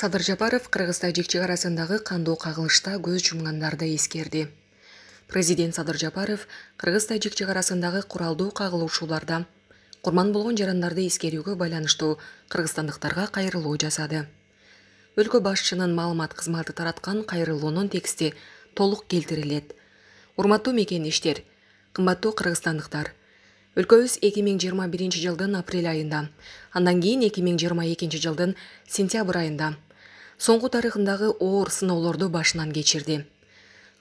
садыр жапаров қырғыз тәжік арасындағы қанды қағылышта көз жұмғандарды ескерді президент садыр жапаров қырғыз тәжік арасындағы құралды қағылушыларда құрман болған жарандарды эскерүүгө байланыштуу қырғызстандықтарға кайрылуу жасады өлкө башчынын маалымат кызматы тараткан кайрылуунун тексти толық келтіріледі урматтуу мекендештер кымбаттуу кыргызстандыктар өлкөбүз эки миң жыйырма биринчи жылдын апрель айында андан кийин эки миң жыйырма экинчи жылдын сентябрь айында соңку тарыхындагы оор сыноолорду башынан кечирди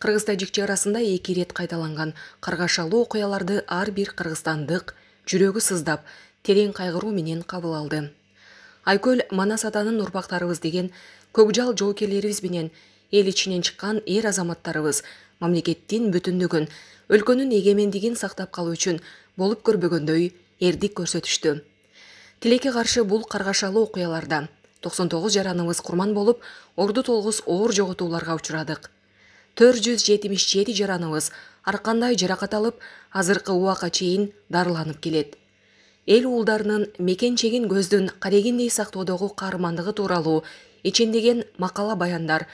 кыргыз тажик чекарасында эки ирет кайталанган каргашалуу окуяларды ар бир кыргызстандык жүрөгү сыздап терең кайгыруу менен кабыл алды айкөл манас атанын урпактарыбыз деген көк жал жоокерлерибиз менен эл ичинен чыккан эр азаматтарыбыз мамлекеттин бүтүндүгүн өлкөнүн эгемендигин сактап калуу үчүн болуп көрбөгөндөй эрдик көрсөтүштү тилекке каршы бул каргашалуу окуяларда токсон тогуз жараныбыз курман болуп орду толгус оор жоготууларга учурадык төрт жүз жетимиш жети жараныбыз ар кандай жаракат алып азыркы убакка чейин дарыланып келет эл уулдарынын мекен чегин көздүн кадегиндей сактоодогу каармандыгы тууралуу ичендеген макала баяндар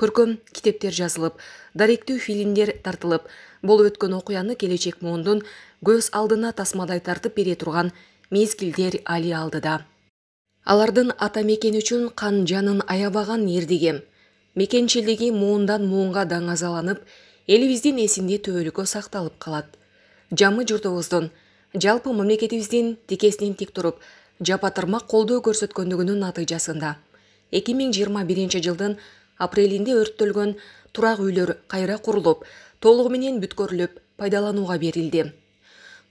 көркөм китептер жазылып даректүү фильмдер тартылып болуп өткөн окуяны келечек муундун көз алдына тасмадай тартып бере турган мезгилдер али алдыда алардын ата мекени үчүн кан жанын аябаган эрдиги мекенчилдиги муундан муунга даңазаланып элибиздин эсинде түбөлүккө сакталып калат жамы журтубуздун жалпы мамлекетибиздин тикесинен тик туруп жапа тырмак колдоо көрсөткөндүгүнүн натыйжасында эки миң жыйырма биринчи жылдын апрелинде өрттөлгөн турак үйлөр кайра курулуп толугу менен бүткөрүлүп пайдаланууга берилди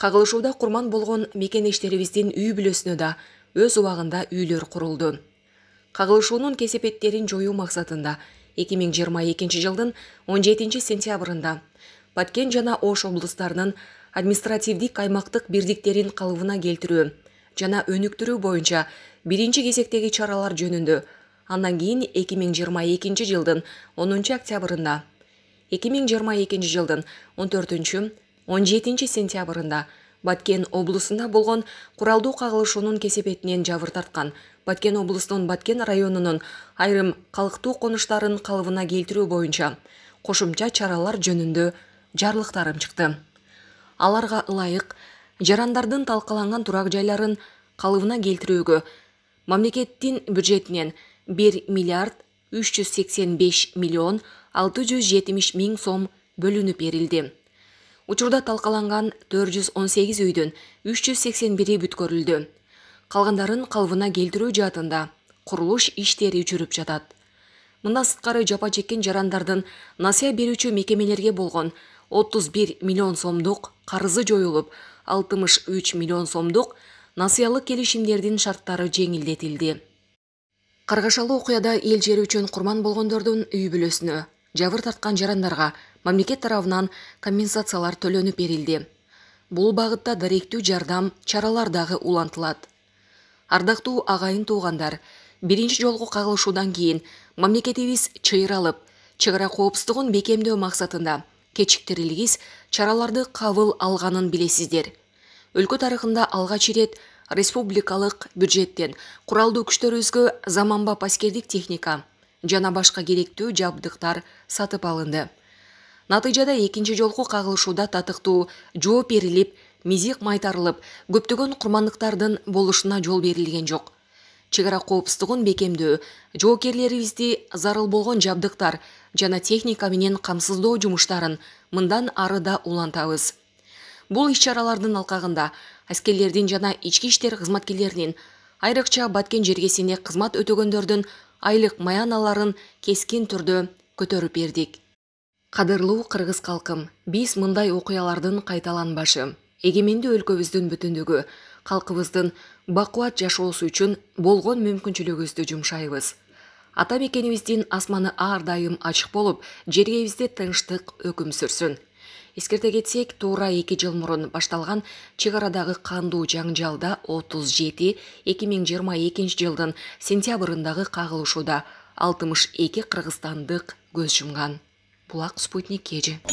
кагылышууда курман болгон мекендештерибиздин үй бүлөсүнө да өз убагында үйлөр курулду кагылышуунун кесепеттерин жоюу максатында эки миң жыйырма экинчи жылдын он жетинчи сентябрында баткен жана ош облустарынын административдик аймактык бирдиктерин калыбына келтирүү жана өнүктүрүү боюнча биринчи кезектеги чаралар жөнүндө андан кийин эки миң жыйырма экинчи жылдын онунчу октябрында эки миң жыйырма экинчи жылдын он төртүнчү он жетинчи сентябрында баткен облусунда болгон куралдуу кагылышуунун кесепетинен жабыр тарткан баткен облусунун баткен районунун айрым калктуу конуштарын калыбына келтирүү боюнча кошумча чаралар жөнүндө жарлыктарым чыкты аларга ылайык жарандардын талкаланган турак жайларын калыбына келтирүүгө мамлекеттин бюджетинен 1 миллиард 385 миллион 670 миң сом бөлініп берілді учурда талкаланган 418 үйдүн 381-и бүткөрілді. Қалғандарын қалвына келтирүү жаатында курулуш іштері жүрүп жатат Мұнда сұтқары жапа чеккен жарандардың насия берүүчү мекемелерге болгон 31 миллион сомдық қарызы жойылып, 63 миллион сомдық насиялық келишимдердин шарттары женгілдетілді. каргашалуу окуяда эл жери үчүн курман болгондордун үй бүлөсүнө жабыр тарткан жарандарга мамлекет тарабынан компенсациялар төлөнүп берилди бул багытта даректүү жардам чаралар дагы улантылат ардактуу агайын туугандар биринчи жолку кагылышуудан кийин мамлекетибиз чыйралып чек ара коопсуздугун бекемдөө максатында кечиктирилгис чараларды кабыл алганын билесиздер өлкө тарыхында алгач ирет республикалык бюджеттен куралдуу күчтөрүбүзгө заманбап аскердик техника жана башка керектүү жабдыктар сатып алынды натыйжада экинчи жолку кагылышууда татыктуу жооп берилип мизик майтарылып көптөгөн курмандыктардын болушуна жол берилген жок чек ара коопсуздугун бекемдөө жоокерлерибизди зарыл болгон жабдыктар жана техника менен камсыздоо жумуштарын мындан ары да улантабыз бул иш чаралардын алкагында аскерлердин жана ички иштер кызматкерлеринин айрыкча баткен жергесине кызмат өтөгөндөрдүн айлык маяналарын кескин түрдө көтөрүп бердик кадырлуу кыргыз калкым биз мындай окуялардын кайталанбашы эгемендүү өлкөбүздүн бүтүндүгү калкыбыздын бакубат жашоосу үчүн болгон мүмкүнчүлүгүбүздү жумшайбыз ата мекенибиздин асманы ар дайым ачык болуп жергебизде тынчтык өкүм сүрсүн Ескерте кетсек, тура 2 жыл башталған Чегарадағы қанду жаңжалда 37-2022 жылдың сентябрындағы қағылышуда 62 қырғыстандық көз жұмған. Бұлақ спутник кеді.